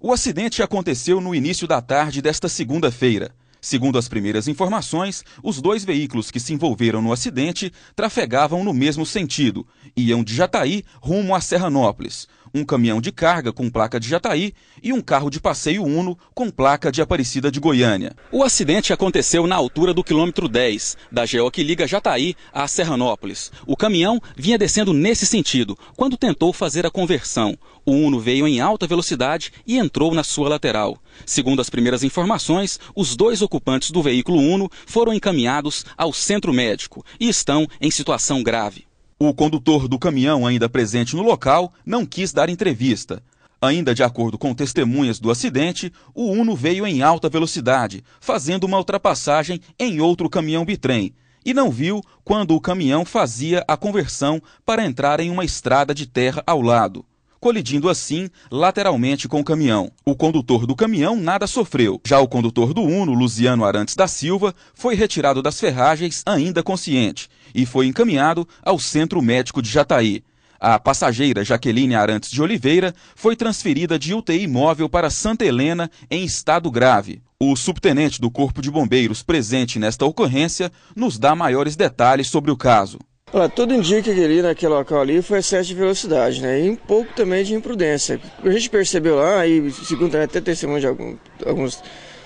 O acidente aconteceu no início da tarde desta segunda-feira. Segundo as primeiras informações, os dois veículos que se envolveram no acidente trafegavam no mesmo sentido, iam de Jataí rumo a Serranópolis um caminhão de carga com placa de Jataí e um carro de passeio Uno com placa de Aparecida de Goiânia. O acidente aconteceu na altura do quilômetro 10, da GEO que liga Jataí a Serranópolis. O caminhão vinha descendo nesse sentido, quando tentou fazer a conversão. O Uno veio em alta velocidade e entrou na sua lateral. Segundo as primeiras informações, os dois ocupantes do veículo Uno foram encaminhados ao centro médico e estão em situação grave. O condutor do caminhão, ainda presente no local, não quis dar entrevista. Ainda de acordo com testemunhas do acidente, o Uno veio em alta velocidade, fazendo uma ultrapassagem em outro caminhão bitrem, e não viu quando o caminhão fazia a conversão para entrar em uma estrada de terra ao lado colidindo assim lateralmente com o caminhão. O condutor do caminhão nada sofreu. Já o condutor do Uno, Luciano Arantes da Silva, foi retirado das ferragens ainda consciente e foi encaminhado ao Centro Médico de Jataí. A passageira Jaqueline Arantes de Oliveira foi transferida de UTI móvel para Santa Helena em estado grave. O subtenente do Corpo de Bombeiros presente nesta ocorrência nos dá maiores detalhes sobre o caso. Olha, tudo indica que ali naquele local ali foi excesso de velocidade, né? E um pouco também de imprudência. A gente percebeu lá, e segundo até testemunho de algum, alguns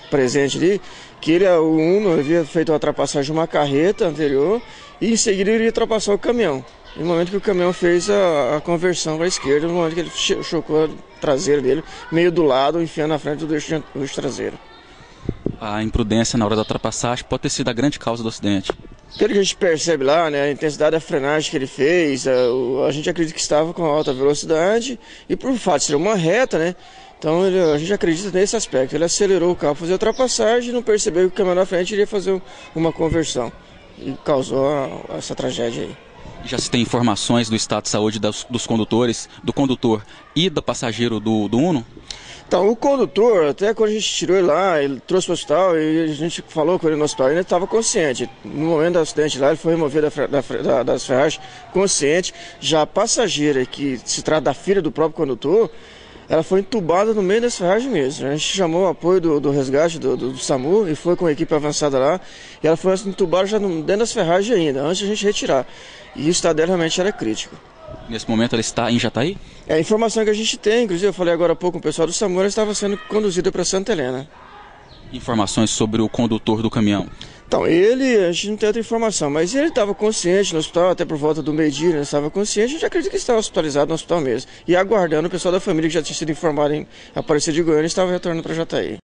presentes ali, que ele, o Uno, havia feito uma ultrapassagem de uma carreta anterior e em seguida ele ia ultrapassar o caminhão. No momento que o caminhão fez a, a conversão para a esquerda, no momento que ele chocou a traseira dele, meio do lado, enfiando na frente do eixo traseiro. A imprudência na hora da ultrapassagem pode ter sido a grande causa do acidente. Pelo que a gente percebe lá, né, a intensidade da frenagem que ele fez, a, a gente acredita que estava com alta velocidade e por fato de ser uma reta, né, então ele, a gente acredita nesse aspecto. Ele acelerou o carro, fazer a ultrapassagem e não percebeu que o caminhão na frente iria fazer uma conversão e causou a, essa tragédia aí. Já se tem informações do estado de saúde dos condutores, do condutor e do passageiro do, do Uno? Então, o condutor, até quando a gente tirou ele lá, ele trouxe para o hospital e a gente falou com ele no hospital, ele estava consciente. No momento do acidente lá, ele foi removido da, da, da, das ferragens consciente. Já a passageira, que se trata da filha do próprio condutor, ela foi entubada no meio das ferragens mesmo. A gente chamou o apoio do, do resgate do, do, do, SAMU e foi com a equipe avançada lá. E ela foi entubada já no, dentro das ferragens ainda, antes de a gente retirar. E o estado dela realmente era crítico. Nesse momento ela está em Jataí? É a informação que a gente tem, inclusive eu falei agora há pouco, o pessoal do Samura estava sendo conduzida para Santa Helena. Informações sobre o condutor do caminhão? Então, ele, a gente não tem outra informação, mas ele estava consciente no hospital, até por volta do meio-dia, ele estava consciente, a gente acredita que estava hospitalizado no hospital mesmo. E aguardando o pessoal da família que já tinha sido informado em aparecer de Goiânia, estava retornando para Jataí.